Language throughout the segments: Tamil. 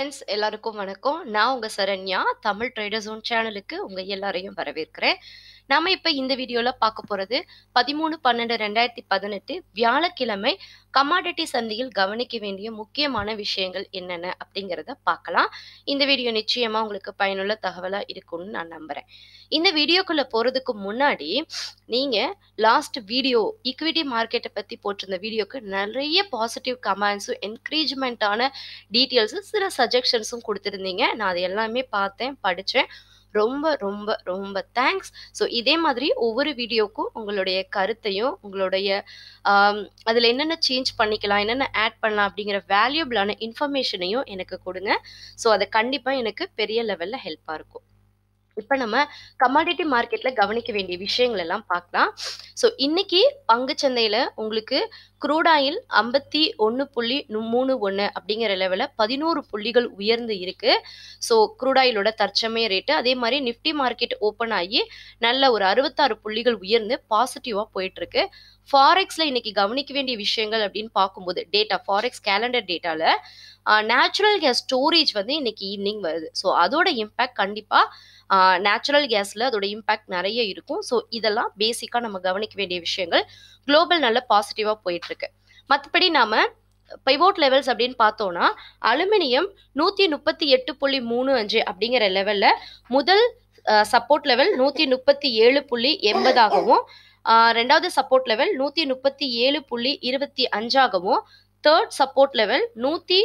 ஃப்ரெண்ட்ஸ் எல்லாருக்கும் வணக்கம் நான் உங்கள் சரண்யா தமிழ் ட்ரேடர்ஸ் ஓன் சேனலுக்கு உங்கள் எல்லாரையும் வரவேற்கிறேன் நம்ம இப்ப இந்த வீடியோல பார்க்க போறது பதிமூணு பன்னெண்டு ரெண்டாயிரத்தி பதினெட்டு வியாழக்கிழமை கமாடிட்டி சந்தையில் கவனிக்க வேண்டிய முக்கியமான விஷயங்கள் என்னென்ன அப்படிங்கிறத பார்க்கலாம் இந்த வீடியோ நிச்சயமா உங்களுக்கு பயனுள்ள தகவலா இருக்கும்னு நான் நம்புறேன் இந்த வீடியோக்குள்ள போறதுக்கு முன்னாடி நீங்க லாஸ்ட் வீடியோ ஈக்விட்டி மார்க்கெட்டை பத்தி போட்டிருந்த வீடியோக்கு நிறைய பாசிட்டிவ் கமெண்ட்ஸும் என்கரேஜ்மெண்ட்டான டீட்டெயில்ஸும் சில சஜஷன்ஸும் கொடுத்துருந்தீங்க நான் அது எல்லாமே பார்த்தேன் படித்தேன் ரொம்ப ரொம்ப ரொம்ப தேங்க்ஸ் ஸோ இதே மாதிரி ஒவ்வொரு வீடியோக்கும் உங்களுடைய கருத்தையும் உங்களுடைய அதில் என்னென்ன சேஞ்ச் பண்ணிக்கலாம் என்னென்ன ஆட் பண்ணலாம் அப்படிங்கிற வேல்யூபிளான இன்ஃபர்மேஷனையும் எனக்கு கொடுங்க ஸோ அதை கண்டிப்பாக எனக்கு பெரிய லெவலில் ஹெல்ப்பாக இருக்கும் இப்போ நம்ம கமாடிட்டி மார்க்கெட்டில் கவனிக்க வேண்டிய விஷயங்கள் எல்லாம் பார்க்கலாம் ஸோ இன்னைக்கு பங்கு சந்தையில் உங்களுக்கு ஆயில் ஐம்பத்தி ஒன்று புள்ளி மூணு ஒன்று அப்படிங்கிற லெவலில் பதினோரு புள்ளிகள் உயர்ந்து இருக்குது ஸோ குரூடாயிலோட தற்சமய ரேட்டு அதே மாதிரி நிஃப்டி மார்க்கெட் ஓப்பன் ஆகி நல்ல ஒரு அறுபத்தாறு புள்ளிகள் உயர்ந்து பாசிட்டிவாக போயிட்டுருக்கு ஃபாரெக்ஸில் இன்னைக்கு கவனிக்க வேண்டிய விஷயங்கள் அப்படின்னு பார்க்கும்போது டேட்டா ஃபாரெக்ஸ் கேலண்டர் டேட்டாவில் நேச்சுரல் கேஸ் ஸ்டோரேஜ் வந்து இன்னைக்கு ஈவினிங் வருது ஸோ அதோட இம்பேக்ட் கண்டிப்பாக நேச்சுரல் கேஸில் அதோட இம்பேக்ட் நிறைய இருக்கும் ஸோ இதெல்லாம் பேசிக்காக நம்ம கவனிக்க வேண்டிய விஷயங்கள் குளோபல் நல்ல பாசிட்டிவாக போயிட்டு கொடுக்கப்பட்டிருக்கு மற்றபடி நாம பைவோட் லெவல்ஸ் அப்படின்னு பார்த்தோம்னா அலுமினியம் நூற்றி முப்பத்தி எட்டு புள்ளி மூணு அஞ்சு அப்படிங்கிற லெவலில் முதல் சப்போர்ட் லெவல் நூற்றி முப்பத்தி ஏழு புள்ளி எண்பதாகவும் ரெண்டாவது சப்போர்ட் லெவல் நூற்றி முப்பத்தி ஏழு புள்ளி இருபத்தி அஞ்சாகவும் தேர்ட் சப்போர்ட் லெவல் நூற்றி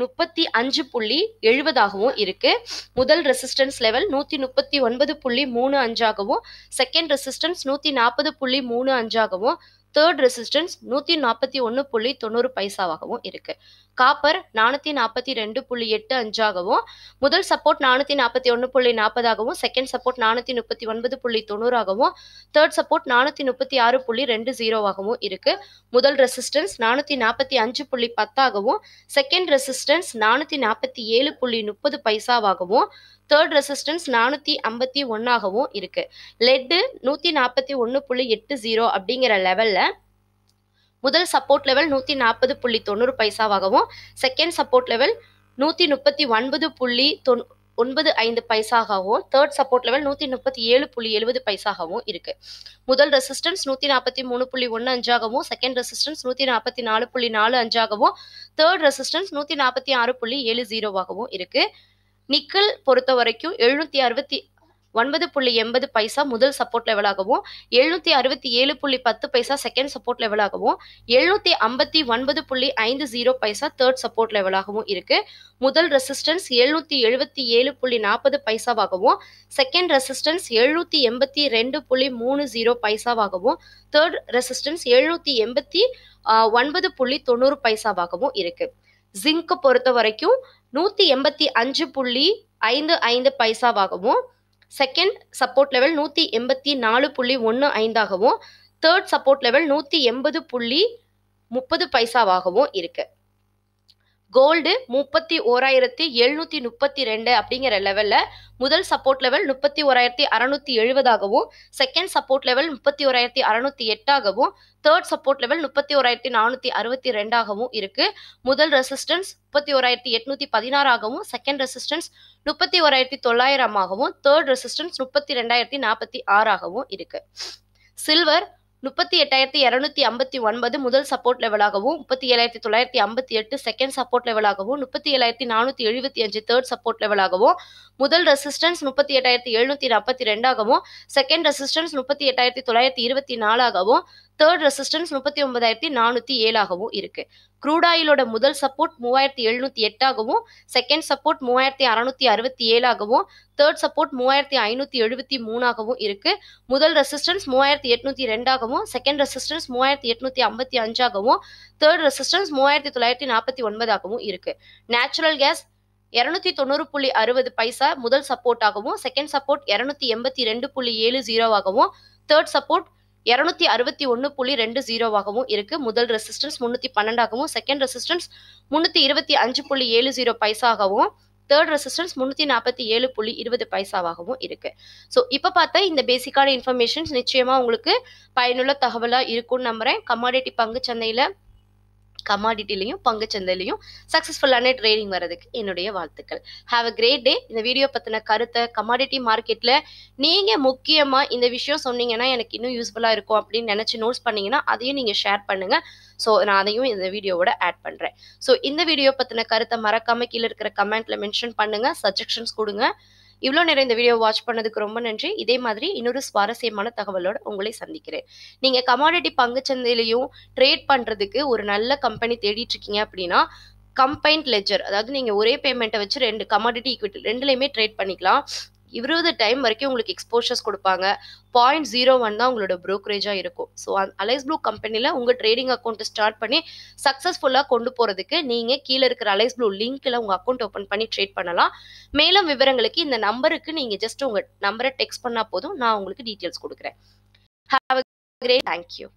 முப்பத்தி அஞ்சு புள்ளி எழுபதாகவும் இருக்கு முதல் ரெசிஸ்டன்ஸ் லெவல் நூத்தி முப்பத்தி ஒன்பது புள்ளி மூணு அஞ்சாகவும் செகண்ட் ரெசிஸ்டன்ஸ் நூத்தி நாற்பது புள்ளி மூணு அஞ்சாகவும் தேர்ட் ரெசிஸ்டன்ஸ் நூற்றி நாற்பத்தி ஒன்று புள்ளி தொண்ணூறு பைசாவாகவும் இருக்குது காப்பர் நானூற்றி நாற்பத்தி ரெண்டு புள்ளி எட்டு அஞ்சாகவும் முதல் சப்போர்ட் நானூற்றி நாற்பத்தி ஒன்று புள்ளி நாற்பதாகவும் செகண்ட் சப்போர்ட் நானூற்றி முப்பத்தி ஒன்பது புள்ளி தொண்ணூறாகவும் தேர்ட் சப்போர்ட் நானூற்றி முப்பத்தி ஆறு புள்ளி ரெண்டு ஜீரோவாகவும் இருக்குது முதல் ரெசிஸ்டன்ஸ் நானூற்றி நாற்பத்தி அஞ்சு புள்ளி பத்தாகவும் செகண்ட் ரெசிஸ்டன்ஸ் நானூற்றி நாற்பத்தி ஏழு புள்ளி முப்பது பைசாவாகவும் தேர்ட் ரெசிஸ்டன்ஸ் நானூற்றி ஐம்பத்தி ஒன்றாகவும் இருக்குது லெட்டு நூற்றி நாற்பத்தி ஒன்று புள்ளி எட்டு ஜீரோ அப்படிங்கிற லெவலில் முதல் சப்போர்ட் லெவல் நூற்றி நாற்பது புள்ளி தொண்ணூறு பைசாவாகவும் செகண்ட் சப்போர்ட் லெவல் நூற்றி முப்பத்தி ஒன்பது புள்ளி தொன் ஒன்பது ஐந்து பைசாகவும் தேர்ட் சப்போர்ட் லெவல் நூற்றி முப்பத்தி ஏழு புள்ளி எழுபது பைசாகவும் இருக்கு முதல் ரெசிஸ்டன்ஸ் நூற்றி நாற்பத்தி மூணு புள்ளி ஒன்று அஞ்சாகவும் செகண்ட் ரெசிஸ்டன்ஸ் நூற்றி நாற்பத்தி நாலு புள்ளி நாலு அஞ்சாகவும் தேர்ட் ரெசிஸ்டன்ஸ் நூற்றி நாற்பத்தி ஆறு புள்ளி ஏழு ஜீரோவாகவும் இருக்குது நிக்கல் பொறுத்த வரைக்கும் எழுநூத்தி அறுபத்தி ஒன்பது புள்ளி எண்பது பைசா முதல் சப்போர்ட் லெவலாகவும் எழுநூத்தி அறுபத்தி ஏழு புள்ளி பத்து பைசா செகண்ட் சப்போர்ட் லெவலாகவும் எழுநூத்தி ஐம்பத்தி ஒன்பது புள்ளி ஐந்து ஜீரோ பைசா தேர்ட் சப்போர்ட் லெவலாகவும் இருக்கு முதல் ரெசிஸ்டன்ஸ் எழுநூத்தி எழுபத்தி ஏழு புள்ளி நாற்பது பைசாவாகவும் செகண்ட் ரெசிஸ்டன்ஸ் எழுநூத்தி எண்பத்தி ரெண்டு புள்ளி மூணு ஜீரோ பைசாவாகவும் தேர்ட் ரெசிஸ்டன்ஸ் எழுநூத்தி எண்பத்தி ஒன்பது புள்ளி தொண்ணூறு பைசாவாகவும் இருக்கு ஜிங்க் பொறுத்த வரைக்கும் நூற்றி எண்பத்தி அஞ்சு புள்ளி ஐந்து ஐந்து பைசாவாகவும் செகண்ட் சப்போர்ட் லெவல் நூற்றி எண்பத்தி நாலு புள்ளி ஒன்று ஐந்தாகவும் தேர்ட் சப்போர்ட் லெவல் நூற்றி எண்பது புள்ளி முப்பது பைசாவாகவும் இருக்குது கோல்டு முப்பத்தி ஓராயிரத்தி எழுநூத்தி முப்பத்தி ரெண்டு அப்படிங்கிற லெவல்ல முதல் சப்போர்ட் லெவல் முப்பத்தி ஓராயிரத்தி அறுநூத்தி எழுபதாகவும் செகண்ட் சப்போர்ட் லெவல் முப்பத்தி ஓராயிரத்தி அறுநூத்தி எட்டாகவும் தேர்ட் சப்போர்ட் லெவல் முப்பத்தி ஓராயிரத்தி நானூத்தி அறுபத்தி ரெண்டாகவும் இருக்கு முதல் ரெசிஸ்டன்ஸ் முப்பத்தி ஓராயிரத்தி எட்நூத்தி பதினாறாகவும் செகண்ட் ரெசிஸ்டன்ஸ் முப்பத்தி ஓராயிரத்தி தொள்ளாயிரமாகவும் தேர்ட் ரெசிஸ்டன்ஸ் முப்பத்தி ரெண்டாயிரத்தி நாற்பத்தி ஆறாகவும் இருக்கு சில்வர் முப்பத்தி எட்டாயிரத்தி இரநூத்தி ஐம்பத்தி ஒன்பது முதல் சப்போர்ட் லெவலாகவும் முப்பத்தி ஏழாயிரத்தி தொள்ளாயிரத்தி ஐம்பத்தி எட்டு செகண்ட் சப்போர்ட் லெவலாகவும் முப்பத்தி ஏழாயிரத்தி நானூத்தி எழுபத்தி அஞ்சு தேர்ட் சப்போர்ட் லெவலாகவும் முதல் ரெசிஸ்டன்ஸ் முப்பத்தி எட்டாயிரத்தி எழுநூத்தி நாற்பத்தி ரெண்டாகவும் செகண்ட் ரெசிஸ்டன்ஸ் முப்பத்தி எட்டாயிரத்தி தொள்ளாயிரத்தி இருபத்தி நாலாகவும் தேர்ட் ரெசிஸ்டன்ஸ் முப்பத்தி ஒன்பதாயிரத்தி நானூற்றி ஏழாகவும் இருக்கு க்ரூடாயிலோட முதல் சப்போர்ட் மூவாயிரத்தி எழுநூற்றி எட்டாகவும் செகண்ட் சப்போர்ட் மூவாயிரத்தி அறநூற்றி அறுபத்தி ஏழாகவும் தேர்ட் சப்போர்ட் மூவாயிரத்தி ஐநூற்றி எழுபத்தி மூணாகவும் இருக்கு முதல் ரெசிஸ்டன்ஸ் மூவாயிரத்தி எட்நூற்றி ரெண்டாகவும் செகண்ட் ரெசிஸ்டன்ஸ் மூவாயிரத்தி எட்நூற்றி ஐம்பத்தி அஞ்சாகவும் தேர்ட் ரெசிஸ்டன்ஸ் மூவாயிரத்தி தொள்ளாயிரத்தி நாற்பத்தி ஒன்பதாகவும் இருக்கு நேச்சுரல் கேஸ் இரநூத்தி தொண்ணூறு புள்ளி அறுபது பைசா முதல் சப்போர்ட் ஆகவும் செகண்ட் சப்போர்ட் இரநூத்தி எண்பத்தி ரெண்டு புள்ளி ஏழு ஜீரோவாகவும் தேர்ட் சப்போர்ட் இரநூத்தி அறுபத்தி ஒன்று புள்ளி ரெண்டு ஜீரோவாகவும் இருக்கு முதல் ரெசிஸ்டன்ஸ் முன்னூத்தி பன்னெண்டாகவும் செகண்ட் ரெசிஸ்டன்ஸ் முன்னூத்தி இருபத்தி அஞ்சு புள்ளி ஏழு ஜீரோ பைசாகவும் தேர்ட் ரெசிஸ்டன்ஸ் முன்னூத்தி நாற்பத்தி ஏழு புள்ளி இருபது பைசாவாகவும் இருக்கு ஸோ இப்போ பார்த்தா இந்த பேசிக்கான இன்ஃபர்மேஷன்ஸ் நிச்சயமா உங்களுக்கு பயனுள்ள தகவலாக இருக்கும்னு நம்புறேன் கமாடிட்டி பங்கு சந்தையில கமாடிட்டிலையும் பங்கு சந்தையிலையும் சக்ஸஸ்ஃபுல்லான ட்ரேடிங் வர்றதுக்கு என்னுடைய வாழ்த்துக்கள் ஹாவ் அ கிரேட் டே இந்த வீடியோ பற்றின கருத்தை கமாடிட்டி மார்க்கெட்டில் நீங்கள் முக்கியமாக இந்த விஷயம் சொன்னீங்கன்னா எனக்கு இன்னும் யூஸ்ஃபுல்லாக இருக்கும் அப்படின்னு நினச்சி நோட்ஸ் பண்ணிங்கன்னா அதையும் நீங்கள் ஷேர் பண்ணுங்கள் ஸோ நான் அதையும் இந்த வீடியோவோட ஆட் பண்ணுறேன் ஸோ இந்த வீடியோ பற்றின கருத்தை மறக்காமல் கீழே இருக்கிற கமெண்ட்டில் மென்ஷன் பண்ணுங்கள் சஜஷன்ஸ் கொடுங்க இவ்வளோ நேரம் இந்த வீடியோ வாட்ச் பண்ணதுக்கு ரொம்ப நன்றி இதே மாதிரி இன்னொரு சுவாரஸ்யமான தகவலோடு உங்களை சந்திக்கிறேன் நீங்கள் கமாடிட்டி பங்குச்சந்தையிலையும் ட்ரேட் பண்ணுறதுக்கு ஒரு நல்ல கம்பெனி தேடிட்டு இருக்கீங்க அப்படின்னா கம்பைன்ட் லெஜர் அதாவது நீங்கள் ஒரே பேமெண்ட்டை வச்சு ரெண்டு கமாடிட்டி ஈக்விட்டி ரெண்டுலேயுமே ட்ரேட் பண்ணிக்கலாம் இருபது டைம் வரைக்கும் உங்களுக்கு எக்ஸ்போஷர்ஸ் கொடுப்பாங்க பாயிண்ட் ஜீரோ ஒன் தான் உங்களோட ப்ரோக்கரேஜாக இருக்கும் ஸோ அலைஸ் ப்ளூ கம்பெனியில் உங்கள் ட்ரேடிங் அக்கௌண்ட்டை ஸ்டார்ட் பண்ணி சக்ஸஸ்ஃபுல்லாக கொண்டு போகிறதுக்கு நீங்கள் கீழே இருக்கிற அலைஸ் ப்ளூ லிங்க்கில் உங்கள் அக்கௌண்ட் ஓப்பன் பண்ணி ட்ரேட் பண்ணலாம் மேலும் விவரங்களுக்கு இந்த நம்பருக்கு நீங்கள் ஜஸ்ட் உங்கள் நம்பரை டெக்ஸ்ட் பண்ணால் போதும் நான் உங்களுக்கு டீட்டெயில்ஸ் கொடுக்குறேன் ஹாவ் அ கிரேட் தேங்க்யூ